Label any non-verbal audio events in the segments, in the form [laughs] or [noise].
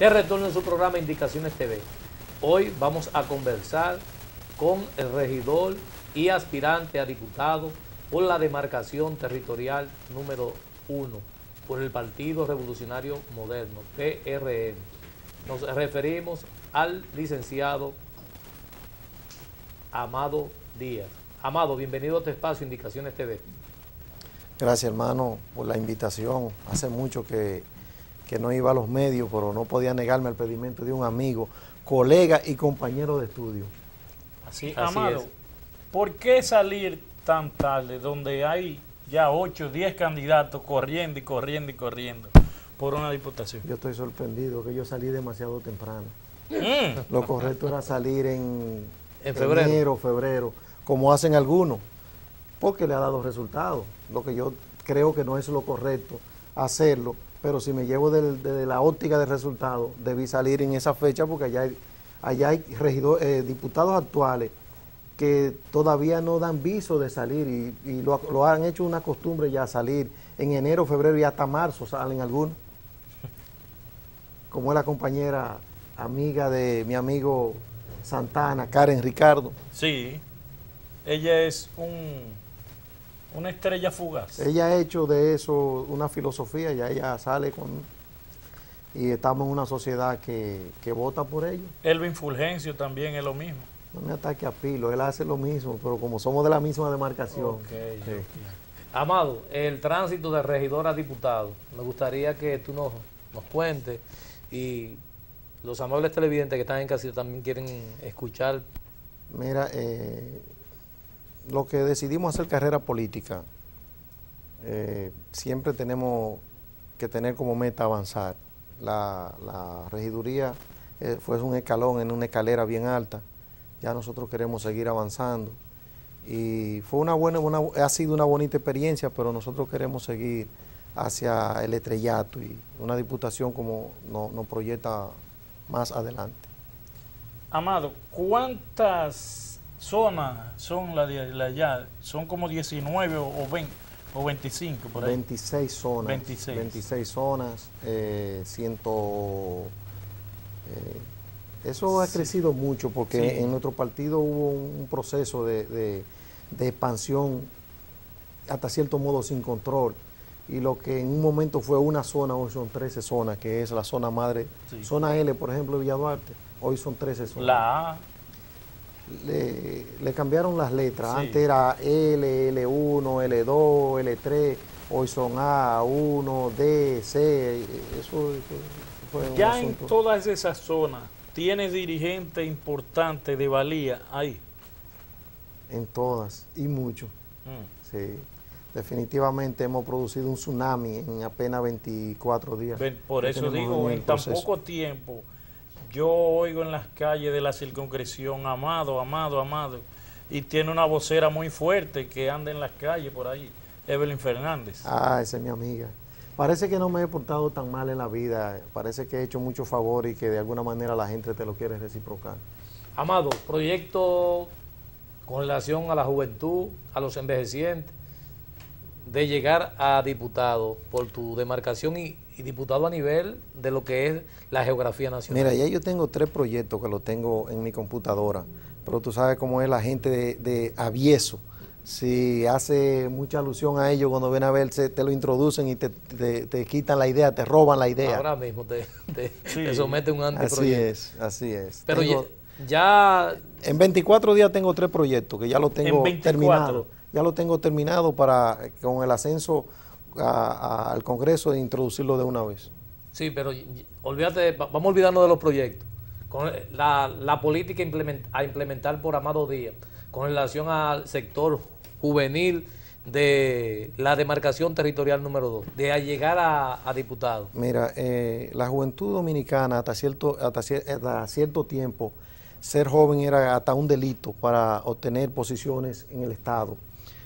De retorno en su programa Indicaciones TV. Hoy vamos a conversar con el regidor y aspirante a diputado por la demarcación territorial número uno por el Partido Revolucionario Moderno, PRM. Nos referimos al licenciado Amado Díaz. Amado, bienvenido a este espacio Indicaciones TV. Gracias hermano por la invitación. Hace mucho que que no iba a los medios, pero no podía negarme al pedimento de un amigo, colega y compañero de estudio. Así, Amado, ¿por qué salir tan tarde donde hay ya 8, 10 candidatos corriendo y corriendo y corriendo por una diputación? Yo estoy sorprendido que yo salí demasiado temprano. Mm. [laughs] Lo correcto era salir en, febrero. enero, febrero, como hacen algunos, porque le ha dado resultados. Lo que yo creo que no es lo correcto hacerlo pero si me llevo del, de, la óptica del resultado, debí salir en esa fecha porque allá hay, hay eh, diputados actuales que todavía no dan viso de salir y, lo, lo, han hecho una costumbre ya salir en enero, febrero y hasta marzo salen algunos. Como es la compañera amiga de mi amigo Santana, Karen Ricardo. Sí, ella es un una estrella fugaz. Ella ha hecho de eso una filosofía, ya ella sale con... Y estamos en una sociedad que, vota por ello. Elvin Fulgencio también es lo mismo. No me ataque a Pilo, él hace lo mismo, pero como somos de la misma demarcación. Amado, el tránsito de regidor a diputado, me gustaría que tú nos, nos cuentes y los amables televidentes que están en Casillo también quieren escuchar. Mira, eh, lo que decidimos hacer carrera política, eh, siempre tenemos que tener como meta avanzar. La, regiduría eh, fue un escalón en una escalera bien alta. Ya nosotros queremos seguir avanzando. Y fue una buena, ha sido una bonita experiencia, pero nosotros queremos seguir hacia el estrellato y una diputación como nos proyecta más adelante. Amado, ¿cuántas zonas ah, son la de, la son como 19 o, 20 o 25 por ahí. 26 zonas. 26, 26 zonas, eh, eh, eso ha crecido mucho porque en nuestro partido hubo un proceso de, de, expansión hasta cierto modo sin control y lo que en un momento fue una zona, hoy son 13 zonas, que es la zona madre, zona L, por ejemplo, de Villa hoy son 13 zonas. La le, le cambiaron las letras. Antes era L, L1, L2, L3, hoy son A, 1, D, C. Eso fue Ya en todas esas zonas tiene dirigente importante de valía ahí. En todas y mucho. Mm. Sí. Definitivamente hemos producido un tsunami en apenas 24 días. Por eso digo, en tan poco tiempo yo oigo en las calles de la circuncreción, amado, amado, amado. Y tiene una vocera muy fuerte que anda en las calles por ahí, Evelyn Fernández. Ah, esa es mi amiga. Parece que no me he portado tan mal en la vida. Parece que he hecho mucho favor y que de alguna manera la gente te lo quiere reciprocar. Amado, proyecto con relación a la juventud, a los envejecientes, de llegar a diputado por tu demarcación y y diputado a nivel de lo que es la geografía nacional. Mira, ya yo tengo tres proyectos que los tengo en mi computadora, pero tú sabes cómo es la gente de, avieso. Si hace mucha alusión a ellos cuando ven a ver, te lo introducen y te, quitan la idea, te roban la idea. Ahora mismo te, [laughs] somete un anteproyecto. Así es, así es. Pero ya, En 24 días tengo tres proyectos que ya los tengo terminados. Ya lo tengo terminado para con el ascenso al Congreso de introducirlo de una vez. Sí, pero olvídate, vamos a olvidarnos de los proyectos. la, política a implementar por Amado Díaz con relación al sector juvenil de la demarcación territorial número 2, de llegar a, diputados diputado. Mira, eh, la juventud dominicana hasta cierto, hasta, cierto tiempo, ser joven era hasta un delito para obtener posiciones en el Estado.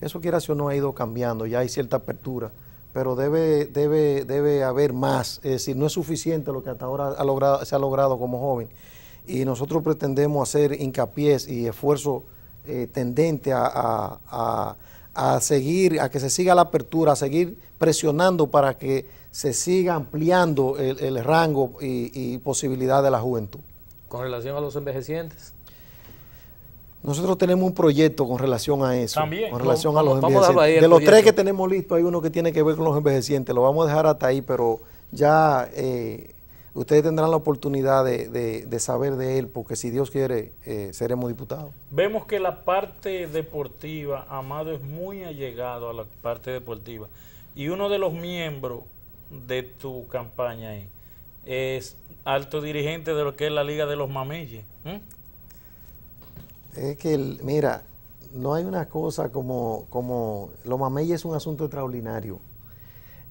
Eso quiera o no ha ido cambiando, ya hay cierta apertura pero debe, debe, debe haber más. Es decir, no es suficiente lo que hasta ahora ha logrado, se ha logrado como joven. Y nosotros pretendemos hacer hincapié y esfuerzo eh, tendente a, seguir, a que se siga la apertura, a seguir presionando para que se siga ampliando el, rango y posibilidad de la juventud. Con relación a los envejecientes. Nosotros tenemos un proyecto con relación a eso. También. Con relación a los envejecientes. de los tres que tenemos listos, hay uno que tiene que ver con los envejecientes. Lo vamos a dejar hasta ahí, pero ya eh, ustedes tendrán la oportunidad de, saber de él, porque si Dios quiere, eh, seremos diputados. Vemos que la parte deportiva, Amado es muy allegado a la parte deportiva. Y uno de los miembros de tu campaña es alto dirigente de lo que es la Liga de los Mameyes. Es que, mira, no hay una cosa como, como lo es un asunto extraordinario.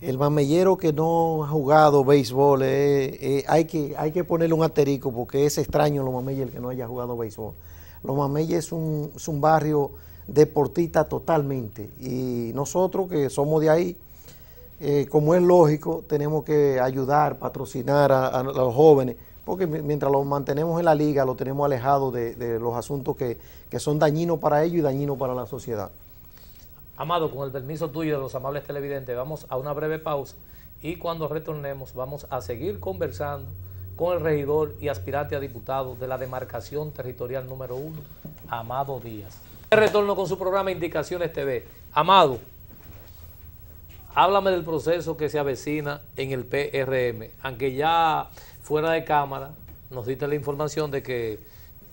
El mamellero que no ha jugado béisbol, eh, eh, hay, que, hay que ponerle un aterico porque es extraño los mamey el que no haya jugado béisbol. los mamey es un, barrio deportista totalmente y nosotros que somos de ahí, eh, como es lógico, tenemos que ayudar, patrocinar a los jóvenes porque mientras lo mantenemos en la liga, lo tenemos alejado de, los asuntos que, son dañinos para ellos y dañinos para la sociedad. Amado, con el permiso tuyo de los amables televidentes, vamos a una breve pausa y cuando retornemos vamos a seguir conversando con el regidor y aspirante a diputado de la demarcación territorial número uno, Amado Díaz. De retorno con su programa Indicaciones TV. Amado, Háblame del proceso que se avecina en el PRM, aunque ya fuera de cámara nos diste la información de que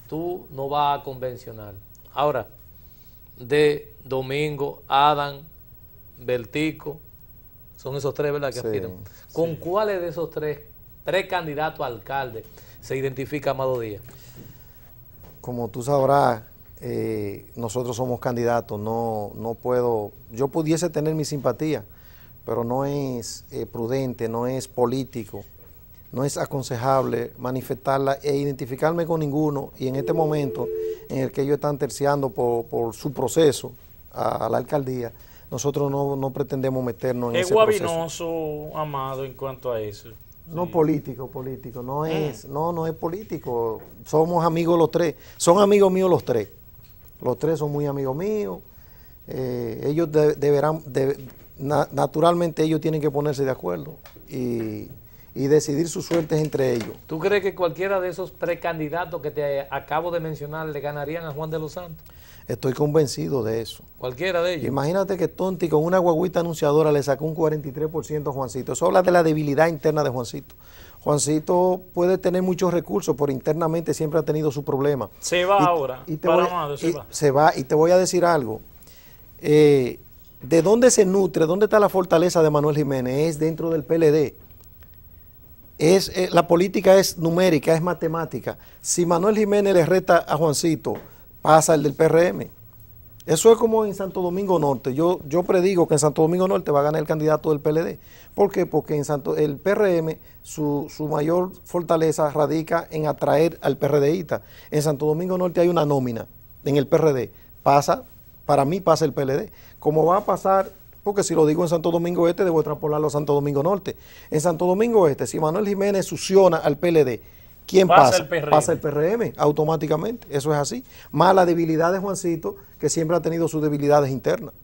tú no vas a convencional. Ahora, de Domingo, Adam, Beltico, son esos tres, ¿verdad? Que ¿Con cuáles de esos tres, tres candidatos a alcalde, se identifica Amado Díaz? Como tú sabrás, eh, nosotros somos candidatos, no, no puedo, yo pudiese tener mi simpatía, pero no es eh, prudente, no es político, no es aconsejable manifestarla e identificarme con ninguno y en este momento en el que ellos están terciando por, su proceso a, la alcaldía, nosotros no, pretendemos meternos en es ese Es guabinoso, Amado, en cuanto a eso. No político, político, no ah. es, no, no es político. Somos amigos los tres, son amigos míos los tres. Los tres son muy amigos míos. Eh, ellos deberán, naturalmente ellos tienen que ponerse de acuerdo y, decidir sus suertes entre ellos. ¿Tú crees que cualquiera de esos precandidatos que te acabo de mencionar le ganarían a Juan de los Santos? Estoy convencido de eso. ¿Cualquiera de ellos? Imagínate que Tonti con una guaguita anunciadora le sacó un 43% a Juancito. Eso habla de la debilidad interna de Juancito. Juancito puede tener muchos recursos, pero internamente siempre ha tenido su problema. Se va ahora. se, va. Y te voy a decir algo. Eh, de dónde se nutre, dónde está la fortaleza de Manuel Jiménez, es dentro del PLD. Es, eh, la política es numérica, es matemática. Si Manuel Jiménez le reta a Juancito, pasa el del PRM. Eso es como en Santo Domingo Norte. Yo, yo predigo que en Santo Domingo Norte va a ganar el candidato del PLD. ¿Por qué? Porque en Santo, el PRM, su, su mayor fortaleza radica en atraer al PRDista. En Santo Domingo Norte hay una nómina en el PRD. Pasa para mí pasa el PLD. Como va a pasar, porque si lo digo en Santo Domingo Este, debo extrapolarlo a Santo Domingo Norte. En Santo Domingo Este, si Manuel Jiménez succiona al PLD, ¿quién pasa? Pasa el PRM, pasa el automáticamente. Eso es así. Más la debilidad de Juancito, que siempre ha tenido sus debilidades internas.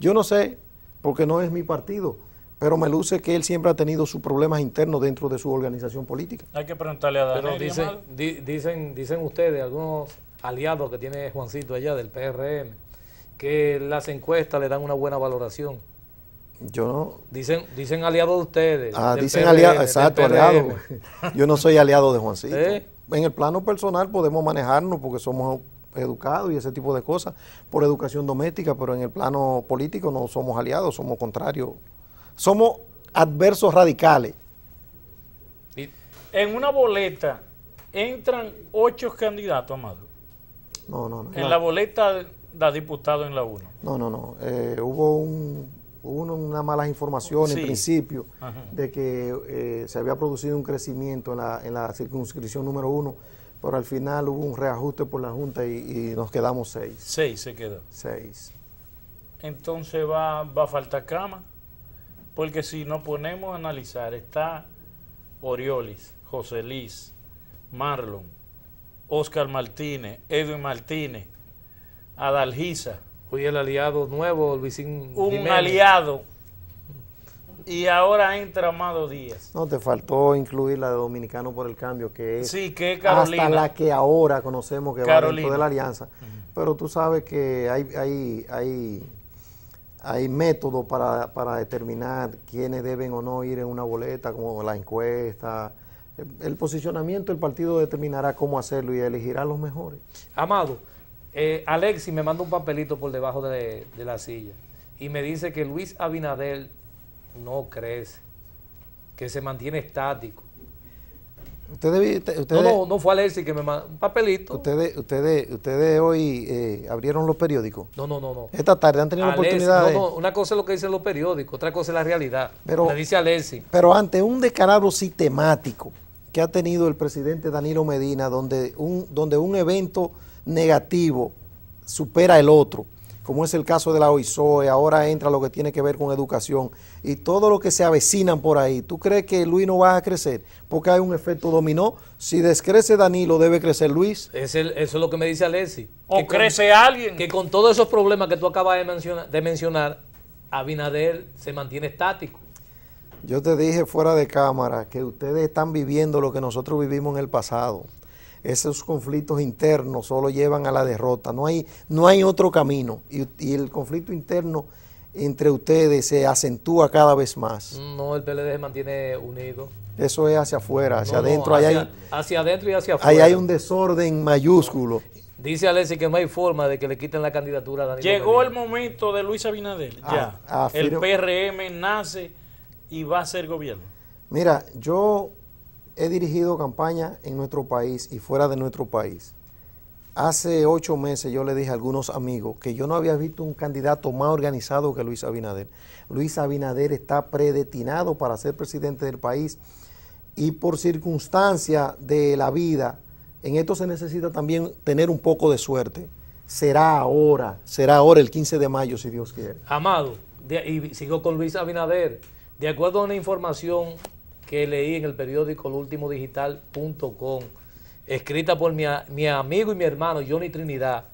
Yo no sé, porque no es mi partido, pero me luce que él siempre ha tenido sus problemas internos dentro de su organización política. Hay que preguntarle a Daniel. dicen, dicen, dicen ustedes, algunos aliados que tiene Juancito allá del PRM, que las encuestas le dan una buena valoración. Yo no. Dicen, dicen aliado de ustedes. Ah, dicen aliado, exacto, aliado. Yo no soy aliado de Juancito. ¿Eh? En el plano personal podemos manejarnos porque somos educados y ese tipo de cosas por educación doméstica, pero en el plano político no somos aliados, somos contrarios. Somos adversos radicales. En una boleta entran ocho candidatos, Amado. No, no, no. En la boleta da diputado en la 1. No, no, no. Eh, hubo un, una mala información en principio de que eh, se había producido un crecimiento en la, circunscripción número 1, pero al final hubo un reajuste por la Junta y, nos quedamos 6 6 se quedó. 6 Entonces va, va a faltar cama, porque si nos ponemos a analizar, está Oriolis, José Liz, Marlon, Oscar Martínez, Edwin Martínez, Adalgisa. Hoy el aliado nuevo, Luisín Un aliado. Y ahora entra Amado Díaz. No, te faltó incluir la de Dominicano por el Cambio, que es sí, que Carolina. hasta la que ahora conocemos que va dentro de la alianza. Pero tú sabes que hay, hay, hay, hay métodos para, para determinar quiénes deben o no ir en una boleta, como la encuesta, el posicionamiento del partido determinará cómo hacerlo y elegirá a los mejores. Amado, eh, Alexi me manda un papelito por debajo de, la silla y me dice que Luis Abinadel no crece, que se mantiene estático. Ustedes, no, no, fue Alexi que me mandó un papelito. Ustedes, ustedes, ustedes hoy eh, abrieron los periódicos. No, no, no, no. Esta tarde han tenido la oportunidad. No, una cosa es lo que dicen los periódicos, otra cosa es la realidad. Pero, me dice Alexi. Pero ante un descarado sistemático que ha tenido el presidente Danilo Medina, donde un, donde un evento negativo supera el otro, como es el caso de la OISOE, ahora entra lo que tiene que ver con educación y todo lo que se avecinan por ahí. ¿Tú crees que Luis no va a crecer? Porque hay un efecto dominó. Si descrece Danilo, debe crecer Luis. eso es lo que me dice Alessi. O crece alguien. Que con todos esos problemas que tú acabas de mencionar, de mencionar, Abinader se mantiene estático. Yo te dije fuera de cámara que ustedes están viviendo lo que nosotros vivimos en el pasado esos conflictos internos solo llevan a la derrota. No hay, no hay otro camino. Y, el conflicto interno entre ustedes se acentúa cada vez más. No, el PLD se mantiene unido. Eso es hacia afuera, hacia adentro. hacia, adentro y hacia afuera. Ahí hay un desorden mayúsculo. Dice Alessi que no hay forma de que le quiten la candidatura a Llegó el momento de Luis Abinader. Ah, ya. el PRM nace y va a ser gobierno. Mira, yo he dirigido campaña en nuestro país y fuera de nuestro país. Hace ocho meses yo le dije a algunos amigos que yo no había visto un candidato más organizado que Luis Abinader. Luis Abinader está predestinado para ser presidente del país y por circunstancia de la vida, en esto se necesita también tener un poco de suerte. Será ahora, será ahora el 15 de mayo si Dios quiere. Amado, y sigo con Luis Abinader, de acuerdo a una información que leí en el periódico lultimodigital.com, escrita por mi, amigo y mi hermano Johnny Trinidad,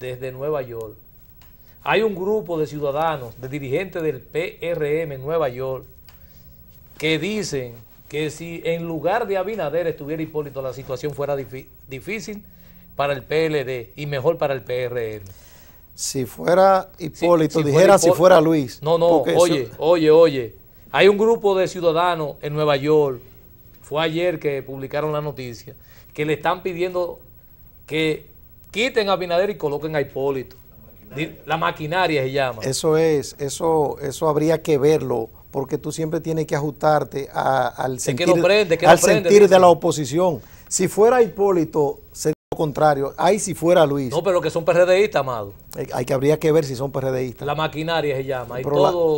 desde Nueva York. Hay un grupo de ciudadanos, de dirigentes del PRM en Nueva York, que dicen que si en lugar de Abinader estuviera Hipólito, la situación fuera difícil para el PLD y mejor para el PRM. Si fuera Hipólito, dijera si fuera Luis. No, no, oye, oye, oye. Hay un grupo de ciudadanos en Nueva York, fue ayer que publicaron la noticia, que le están pidiendo que quiten a Binader y coloquen a Hipólito. La maquinaria se llama. Eso es, eso, eso habría que verlo, porque tú siempre tienes que ajustarte al sentir, al sentir de la oposición. Si fuera Hipólito, contrario. Ahí si fuera Luis. No, pero que son PRDistas, amado. Eh, hay que habría que ver si son PRDistas. La maquinaria se llama. Y,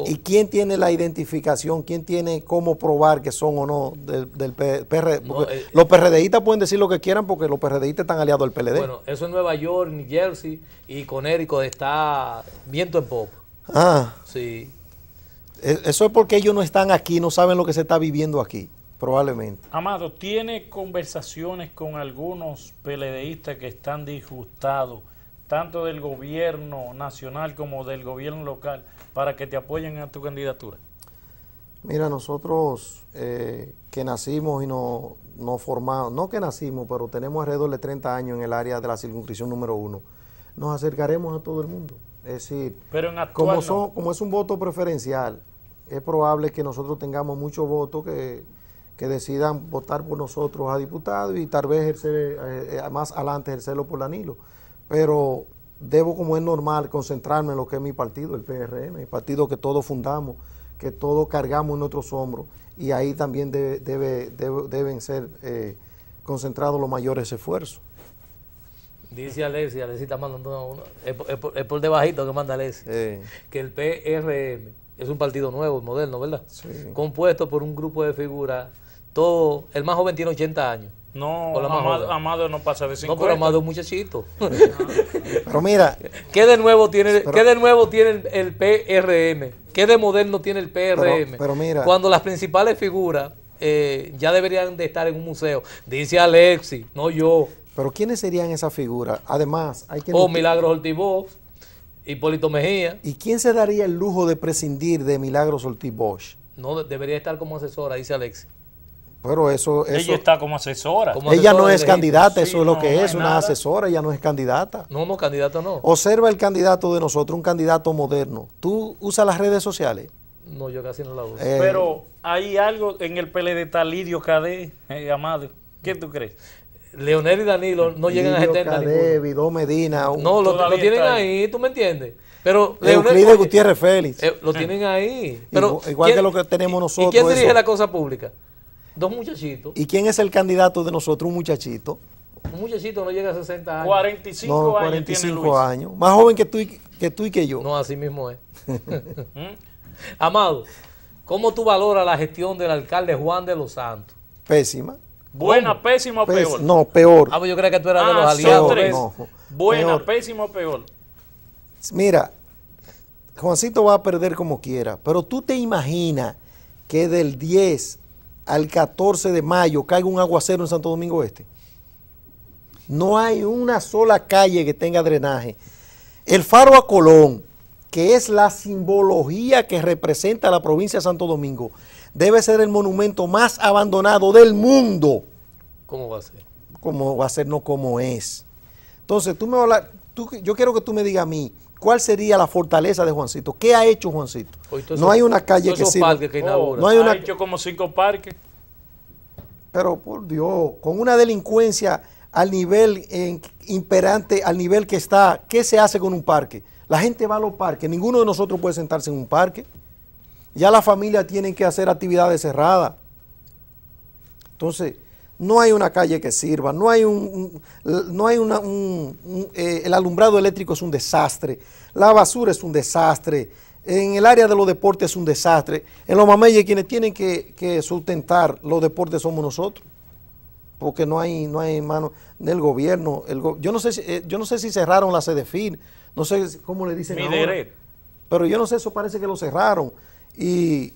y, quién tiene la identificación? ¿Quién tiene cómo probar que son o no del, PRD? Eh, los PRDistas pueden decir lo que quieran porque los PRDistas están aliados al PLD. Bueno, eso en Nueva York, New Jersey y con Érico está viento en pop. Ah. Sí. E, eso es porque ellos no están aquí, no saben lo que se está viviendo aquí. Probablemente. Amado, ¿tiene conversaciones con algunos PLDistas que están disgustados, tanto del gobierno nacional como del gobierno local, para que te apoyen a tu candidatura? Mira, nosotros eh, que nacimos y nos formamos, no que nacimos, pero tenemos alrededor de 30 años en el área de la circunscripción número uno, nos acercaremos a todo el mundo. Es decir, como es un voto preferencial, es probable que nosotros tengamos muchos votos que que decidan votar por nosotros a diputados y tal vez ejercer, eh, eh, más adelante ejercerlo por Danilo. Pero debo, como es normal, concentrarme en lo que es mi partido, el PRM, el partido que todos fundamos, que todos cargamos en nuestros hombros. Y ahí también debe, deben ser eh, concentrados los mayores esfuerzos. Dice Alessia, Alessi está mandando uno es, por, debajito que manda Alessi, que el PRM es un partido nuevo, moderno, ¿verdad? Compuesto por un grupo de figuras todo, el más joven tiene 80 años. No, Amado, Amado, no pasa de 50. No, pero Amado es un muchachito. [laughs] pero mira. ¿Qué de nuevo tiene, ¿qué de nuevo tiene el, PRM? ¿Qué de moderno tiene el PRM? Pero, Cuando las principales figuras eh, ya deberían de estar en un museo. Dice Alexi, no yo. Pero ¿quiénes serían esas figuras? Además, hay que... Oh, Milagros Ortiz Hipólito Mejía. ¿Y quién se daría el lujo de prescindir de Milagros Ortiz No, debería estar como asesora, dice Alexi. Pero eso, eso, Ella está como asesora. ella no es candidata, eso es lo que es, una asesora, ella no es candidata. No, no, candidata no. Observa el candidato de nosotros, un candidato moderno. ¿Tú usas las redes sociales? No, yo casi no las uso. Eh, Pero hay algo en el PLD, de talidio Cadé, eh, Amado. ¿Qué tú crees? Leonel y Danilo no llegan a 70 Cadé, Medina. No, lo, tienen ahí, ¿tú me entiendes? Pero Euclides Gutiérrez Félix. Eh, lo tienen ahí. Pero, igual, que lo que tenemos nosotros. ¿Y quién dirige la cosa pública? Dos muchachitos. ¿Y quién es el candidato de nosotros? Un muchachito. Un muchachito no llega a 60 años. 45 no, 45 años. Más joven que tú, y, que tú y que yo. No, así mismo es. [laughs] ¿Mm? Amado, ¿cómo tú valoras la gestión del alcalde Juan de los Santos? Pésima. ¿Buena, pésima o peor? No, peor. Ah, pues yo creía que tú eras de los ah, aliados. Peor, pésimo Buena, pésima o peor. Mira, Juancito va a perder como quiera, pero tú te imaginas que del 10 al 14 de mayo caiga un aguacero en Santo Domingo Este. No hay una sola calle que tenga drenaje. El faro a Colón, que es la simbología que representa la provincia de Santo Domingo, debe ser el monumento más abandonado del mundo. ¿Cómo va a ser? ¿Cómo va a ser? No, como es. Entonces, tú me vas yo quiero que tú me digas a mí, ¿Cuál sería la fortaleza de Juancito? ¿Qué ha hecho Juancito? No hay una calle que sirva. no hay Ha hecho como cinco parques. Pero por Dios, con una delincuencia al nivel imperante, al nivel que está, ¿qué se hace con un parque? La gente va a los parques, ninguno de nosotros puede sentarse en un parque. Ya las familias tienen que hacer actividades cerradas. Entonces, no hay una calle que sirva, no hay un, no hay un, eh, el alumbrado eléctrico es un desastre, la basura es un desastre, en el área de los deportes es un desastre, en los mameyes quienes tienen que, sustentar los deportes somos nosotros, porque no hay, no hay mano del gobierno, el yo, no sé si, eh, yo no sé si cerraron la CDFIN, no sé cómo le dicen pero yo no sé, eso parece que lo cerraron, y,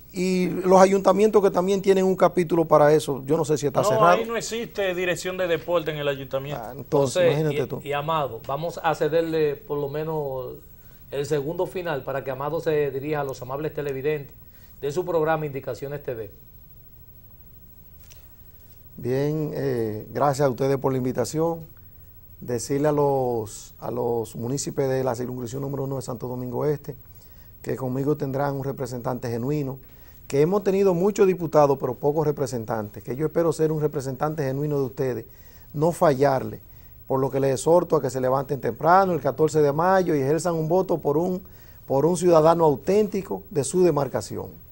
los ayuntamientos que también tienen un capítulo para eso, yo no sé si está cerrado. Ahí no existe dirección de deporte en el ayuntamiento. Ah, entonces, imagínate y, tú. Y Amado, vamos a cederle por lo menos el segundo final para que Amado se dirija a los amables televidentes de su programa Indicaciones TV. Bien, eh, gracias a ustedes por la invitación. Decirle a los, a los municipios de la circunscripción número uno de Santo Domingo Este que conmigo tendrán un representante genuino, que hemos tenido muchos diputados pero pocos representantes, que yo espero ser un representante genuino de ustedes, no fallarle, por lo que les exhorto a que se levanten temprano el 14 de mayo y ejerzan un voto por un, por un ciudadano auténtico de su demarcación.